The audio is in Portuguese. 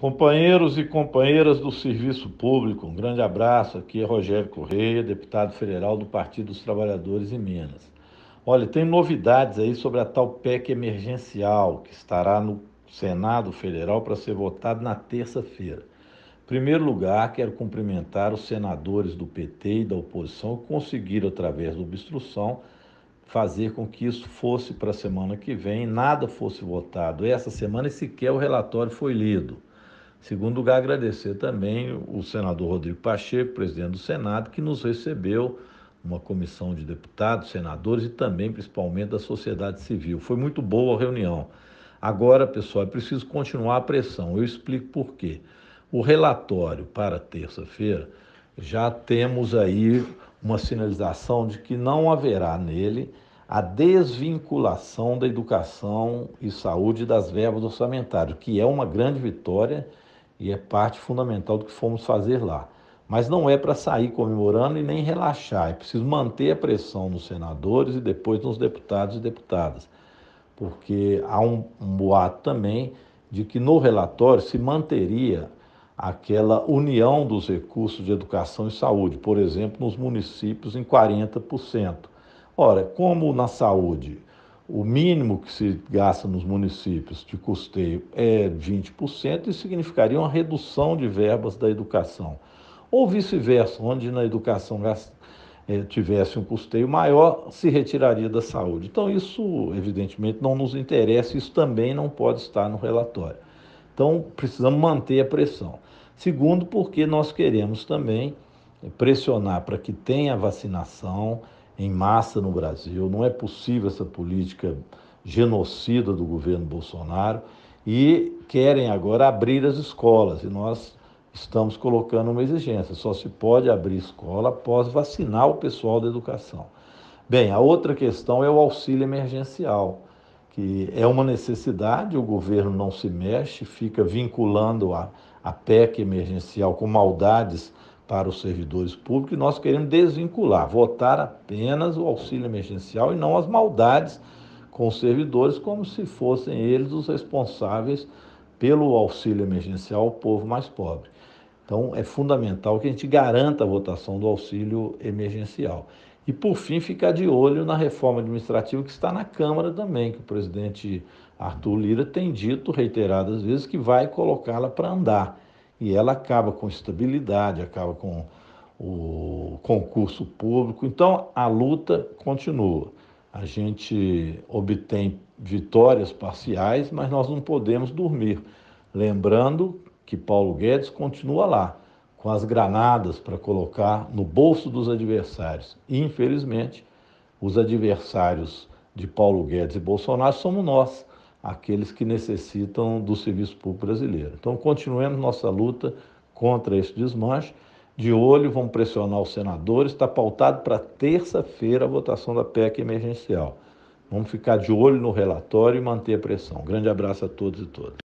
Companheiros e companheiras do serviço público, um grande abraço. Aqui é Rogério Correia, deputado federal do Partido dos Trabalhadores em Minas. Olha, tem novidades aí sobre a tal PEC emergencial que estará no Senado Federal para ser votado na terça-feira. Em primeiro lugar, quero cumprimentar os senadores do PT e da oposição que conseguiram, através da obstrução, fazer com que isso fosse para a semana que vem, nada fosse votado essa semana e sequer o relatório foi lido. Segundo lugar, agradecer também o senador Rodrigo Pacheco, presidente do Senado, que nos recebeu, uma comissão de deputados, senadores e também, principalmente, da sociedade civil. Foi muito boa a reunião. Agora, pessoal, é preciso continuar a pressão. Eu explico por quê. O relatório para terça-feira já temos aí uma sinalização de que não haverá nele a desvinculação da educação e saúde das verbas orçamentárias, que é uma grande vitória e é parte fundamental do que fomos fazer lá. Mas não é para sair comemorando e nem relaxar, é preciso manter a pressão nos senadores e depois nos deputados e deputadas, porque há um, um boato também de que no relatório se manteria aquela união dos recursos de educação e saúde, por exemplo, nos municípios em 40%. Ora, como na saúde o mínimo que se gasta nos municípios de custeio é 20% e significaria uma redução de verbas da educação. Ou vice-versa, onde na educação é, tivesse um custeio maior, se retiraria da saúde. Então, isso, evidentemente, não nos interessa, isso também não pode estar no relatório. Então, precisamos manter a pressão. Segundo, porque nós queremos também pressionar para que tenha vacinação em massa no Brasil, não é possível essa política genocida do governo Bolsonaro e querem agora abrir as escolas e nós estamos colocando uma exigência, só se pode abrir escola após vacinar o pessoal da educação. Bem, a outra questão é o auxílio emergencial, que é uma necessidade, o governo não se mexe, fica vinculando a, a PEC emergencial com maldades para os servidores públicos e nós queremos desvincular, votar apenas o auxílio emergencial e não as maldades com os servidores, como se fossem eles os responsáveis pelo auxílio emergencial ao povo mais pobre. Então, é fundamental que a gente garanta a votação do auxílio emergencial. E, por fim, ficar de olho na reforma administrativa que está na Câmara também, que o presidente Arthur Lira tem dito reiteradas vezes que vai colocá-la para andar e ela acaba com estabilidade, acaba com o concurso público. Então, a luta continua. A gente obtém vitórias parciais, mas nós não podemos dormir. Lembrando que Paulo Guedes continua lá, com as granadas para colocar no bolso dos adversários. E, infelizmente, os adversários de Paulo Guedes e Bolsonaro somos nós, aqueles que necessitam do serviço público brasileiro. Então, continuemos nossa luta contra esse desmanche. De olho, vamos pressionar os senadores. Está pautado para terça-feira a votação da PEC emergencial. Vamos ficar de olho no relatório e manter a pressão. grande abraço a todos e todas.